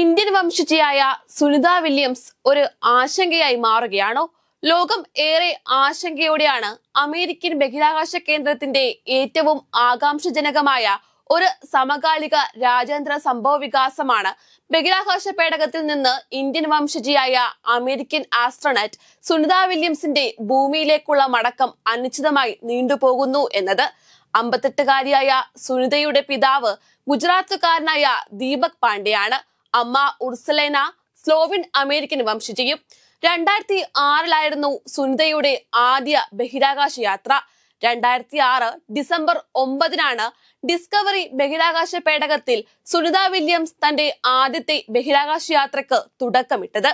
Indian വംശജയായ Sunitha Williams ഒരു ആശങ്കയായി മാറുകയാണോ ലോകം ഏറെ ആശങ്കയോടെയാണ് അമേരിക്കൻ ബഹിരാകാശ കേന്ദ്രത്തിന്റെ ഏറ്റവും ആകാംക്ഷജനകമായ ഒരു സമകാലിക രാജ്യാന്തര സംഭവ വികാസമാണ് ബഹിരാകാശ പേടകത്തിൽ നിന്ന് ഇന്ത്യൻ വംശജിയായ അമേരിക്കൻ ആസ്ട്രോണറ്റ് സുനിത വില്യംസിന്റെ ഭൂമിയിലേക്കുള്ള മടക്കം അനിശ്ചിതമായി നീണ്ടുപോകുന്നു എന്നത് അമ്പത്തെട്ടുകാരിയായ സുനിതയുടെ പിതാവ് ഗുജറാത്തുകാരനായ ദീപക് പാണ്ഡെയാണ് അമ്മ ഉർസലേന സ്ലോവിൻ അമേരിക്കൻ വംശജയും രണ്ടായിരത്തി ആറിലായിരുന്നു സുനിതയുടെ ആദ്യ ബഹിരാകാശ യാത്ര രണ്ടായിരത്തി ആറ് ഡിസംബർ ഒമ്പതിനാണ് ഡിസ്കവറി ബഹിരാകാശ പേടകത്തിൽ സുനിത വില്യംസ് തന്റെ ആദ്യത്തെ ബഹിരാകാശ യാത്രക്ക് തുടക്കമിട്ടത്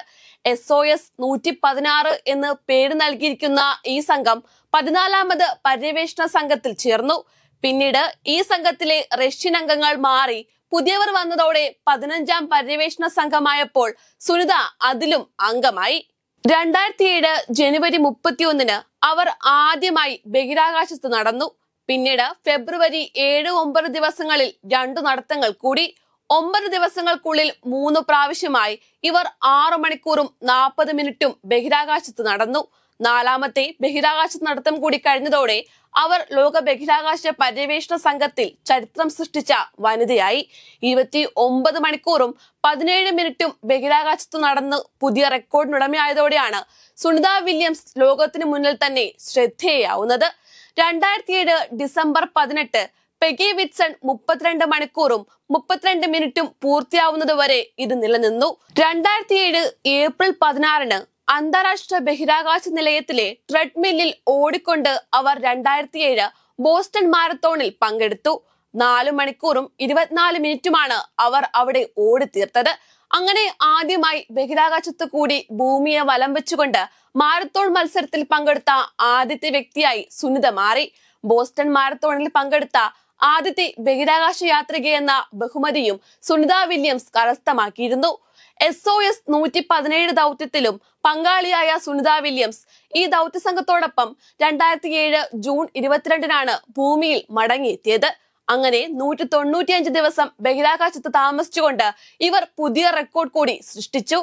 എസ് ഒ എസ് നൂറ്റി പതിനാറ് എന്ന് പേര് നൽകിയിരിക്കുന്ന ഈ സംഘം പതിനാലാമത് പര്യവേഷണ സംഘത്തിൽ ചേർന്നു പിന്നീട് ഈ സംഘത്തിലെ റഷ്യൻ അംഗങ്ങൾ മാറി പുതിയവർ വന്നതോടെ പതിനഞ്ചാം പര്യവേഷണ സംഘമായപ്പോൾ സുനിത അതിലും അംഗമായി രണ്ടായിരത്തി ഏഴ് ജനുവരി മുപ്പത്തിയൊന്നിന് അവർ ആദ്യമായി ബഹിരാകാശത്ത് നടന്നു പിന്നീട് ഫെബ്രുവരി ഏഴ് ഒമ്പത് ദിവസങ്ങളിൽ രണ്ടു നടത്തങ്ങൾ കൂടി ഒമ്പത് ദിവസങ്ങൾക്കുള്ളിൽ മൂന്ന് പ്രാവശ്യമായി ഇവർ ആറു മണിക്കൂറും നാൽപ്പത് മിനിറ്റും ബഹിരാകാശത്ത് നടന്നു നാലാമത്തെ ബഹിരാകാശ നടത്തം കൂടി കഴിഞ്ഞതോടെ അവർ ലോക ബഹിരാകാശ പര്യവേഷണ സംഘത്തിൽ ചരിത്രം സൃഷ്ടിച്ച വനിതയായി ഇരുപത്തി ഒമ്പത് മണിക്കൂറും പതിനേഴ് മിനിറ്റും ബഹിരാകാശത്ത് നടന്ന് പുതിയ റെക്കോർഡിനുടമയായതോടെയാണ് സുനിത വില്യംസ് ലോകത്തിന് മുന്നിൽ തന്നെ ശ്രദ്ധേയാവുന്നത് രണ്ടായിരത്തി ഏഴ് ഡിസംബർ പതിനെട്ട് പെഗി വിറ്റ്സൺ മുപ്പത്തിരണ്ട് മണിക്കൂറും മുപ്പത്തിരണ്ട് മിനിറ്റും പൂർത്തിയാവുന്നത് വരെ ഇത് നിലനിന്നു രണ്ടായിരത്തി ഏഴ് ഏപ്രിൽ പതിനാറിന് അന്താരാഷ്ട്ര ബഹിരാകാശ നിലയത്തിലെ ട്രെഡ്മില്ലിൽ ഓടിക്കൊണ്ട് അവർ രണ്ടായിരത്തി ഏഴ് ബോസ്റ്റൺ മാരത്തോണിൽ പങ്കെടുത്തു നാല് മണിക്കൂറും ഇരുപത്തിനാല് മിനിറ്റുമാണ് അവർ അവിടെ ഓടിത്തീർത്തത് അങ്ങനെ ആദ്യമായി ബഹിരാകാശത്തു കൂടി ഭൂമിയെ വലം വെച്ചുകൊണ്ട് മാരത്തോൺ മത്സരത്തിൽ പങ്കെടുത്ത ആദ്യത്തെ വ്യക്തിയായി സുനിത മാറി ബോസ്റ്റൺ മാരത്തോണിൽ പങ്കെടുത്ത ആദ്യത്തെ ബഹിരാകാശ യാത്രികയെന്ന ബഹുമതിയും സുനിത വില്യംസ് കരസ്ഥമാക്കിയിരുന്നു എസ് ഒ എസ് നൂറ്റി പതിനേഴ് ദൗത്യത്തിലും പങ്കാളിയായ സുനിത വില്യംസ് ഈ ദൗത്യ സംഘത്തോടൊപ്പം രണ്ടായിരത്തി ഏഴ് ജൂൺ ഇരുപത്തിരണ്ടിനാണ് ഭൂമിയിൽ മടങ്ങിയെത്തിയത് അങ്ങനെ നൂറ്റി തൊണ്ണൂറ്റിയഞ്ച് ദിവസം ബഹിരാകാശത്ത് താമസിച്ചുകൊണ്ട് ഇവർ പുതിയ റെക്കോർഡ് കൂടി സൃഷ്ടിച്ചു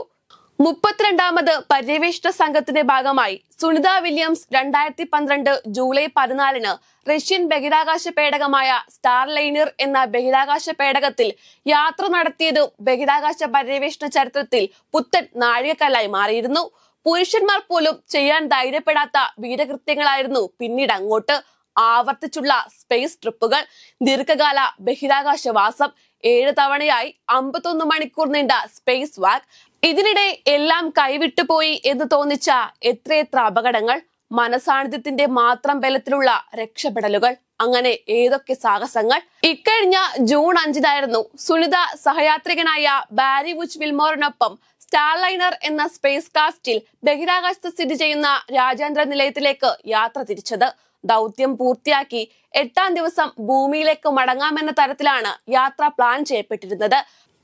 മുപ്പത്തിരണ്ടാമത് പര്യവേഷണ സംഘത്തിന്റെ ഭാഗമായി സുനിത വില്യംസ് രണ്ടായിരത്തി പന്ത്രണ്ട് ജൂലൈ പതിനാലിന് റഷ്യൻ ബഹിരാകാശ പേടകമായ സ്റ്റാർലൈനർ എന്ന ബഹിരാകാശ പേടകത്തിൽ യാത്ര നടത്തിയത് ബഹിരാകാശ പര്യവേഷണ ചരിത്രത്തിൽ പുത്തൻ നാഴികക്കല്ലായി മാറിയിരുന്നു പുരുഷന്മാർ പോലും ചെയ്യാൻ ധൈര്യപ്പെടാത്ത വീരകൃത്യങ്ങളായിരുന്നു പിന്നീട് അങ്ങോട്ട് ആവർത്തിച്ചുള്ള സ്പേസ് ട്രിപ്പുകൾ ദീർഘകാല ബഹിരാകാശവാസം ഏഴ് തവണയായി അമ്പത്തൊന്ന് മണിക്കൂർ നീണ്ട സ്പേസ് വാക്ക് ഇതിനിടെ എല്ലാം പോയി എന്ന് തോന്നിച്ച എത്രയെത്ര അപകടങ്ങൾ മനസാന്നിധ്യത്തിന്റെ മാത്രം ബലത്തിലുള്ള രക്ഷപ്പെടലുകൾ അങ്ങനെ ഏതൊക്കെ സാഹസങ്ങൾ ഇക്കഴിഞ്ഞ ജൂൺ അഞ്ചിനായിരുന്നു സുനിത സഹയാത്രികനായ ബാരി വുച്ച് വിൽമോറിനൊപ്പം സ്റ്റാർലൈനർ എന്ന സ്പേസ് ക്രാഫ്റ്റിൽ ബഹിരാകാശത്ത് സ്ഥിതി ചെയ്യുന്ന രാജ്യാന്തര നിലയത്തിലേക്ക് യാത്ര തിരിച്ചത് ദൗത്യം പൂർത്തിയാക്കി എട്ടാം ദിവസം ഭൂമിയിലേക്ക് മടങ്ങാമെന്ന തരത്തിലാണ് യാത്ര പ്ലാൻ ചെയ്യപ്പെട്ടിരുന്നത്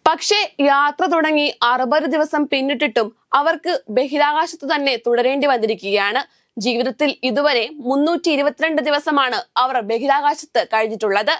പക്ഷേ യാത്ര തുടങ്ങി അറുപത് ദിവസം പിന്നിട്ടിട്ടും അവർക്ക് ബഹിരാകാശത്ത് തന്നെ തുടരേണ്ടി വന്നിരിക്കുകയാണ് ജീവിതത്തിൽ ഇതുവരെ മുന്നൂറ്റി ഇരുപത്തിരണ്ട് ദിവസമാണ് അവർ ബഹിരാകാശത്ത് കഴിഞ്ഞിട്ടുള്ളത്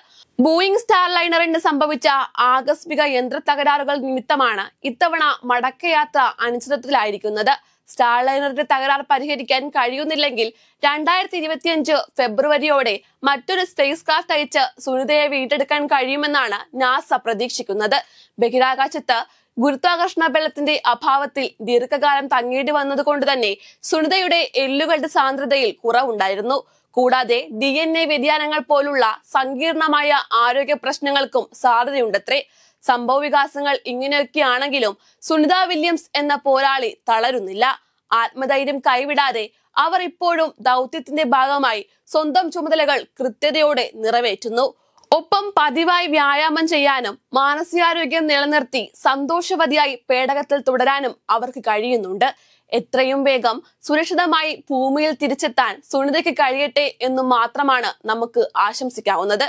ബോയിങ് സ്റ്റാർ ലൈനറിന് സംഭവിച്ച ആകസ്മിക യന്ത്ര തകരാറുകൾ നിമിത്തമാണ് ഇത്തവണ മടക്കയാത്ര അനിശ്ചിതത്വത്തിലായിരിക്കുന്നത് സ്റ്റാർ ലൈനറിന്റെ തകരാർ പരിഹരിക്കാൻ കഴിയുന്നില്ലെങ്കിൽ രണ്ടായിരത്തി ഇരുപത്തിയഞ്ച് ഫെബ്രുവരിയോടെ മറ്റൊരു സ്പേസ് ക്രാഫ്റ്റ് അയച്ച് സുനിതയെ വീണ്ടെടുക്കാൻ കഴിയുമെന്നാണ് നാസ പ്രതീക്ഷിക്കുന്നത് ബഹിരാകാശത്ത് ഗുരുത്വാകർഷണ ബലത്തിന്റെ അഭാവത്തിൽ ദീർഘകാലം തങ്ങേണ്ടി വന്നതുകൊണ്ട് തന്നെ സുനിതയുടെ എല്ലുകളുടെ സാന്ദ്രതയിൽ കുറവുണ്ടായിരുന്നു കൂടാതെ ഡി എൻ എ വ്യതിയാനങ്ങൾ പോലുള്ള സങ്കീർണമായ ആരോഗ്യ പ്രശ്നങ്ങൾക്കും സാധ്യതയുണ്ടത്രേ സംഭവ വികാസങ്ങൾ ഇങ്ങനെയൊക്കെയാണെങ്കിലും സുനിത വില്യംസ് എന്ന പോരാളി തളരുന്നില്ല ആത്മധൈര്യം കൈവിടാതെ അവർ ഇപ്പോഴും ദൗത്യത്തിന്റെ ഭാഗമായി സ്വന്തം ചുമതലകൾ കൃത്യതയോടെ നിറവേറ്റുന്നു ഒപ്പം പതിവായി വ്യായാമം ചെയ്യാനും മാനസികാരോഗ്യം നിലനിർത്തി സന്തോഷവതിയായി പേടകത്തിൽ തുടരാനും അവർക്ക് കഴിയുന്നുണ്ട് എത്രയും വേഗം സുരക്ഷിതമായി ഭൂമിയിൽ തിരിച്ചെത്താൻ സുനിതയ്ക്ക് കഴിയട്ടെ എന്നു മാത്രമാണ് നമുക്ക് ആശംസിക്കാവുന്നത്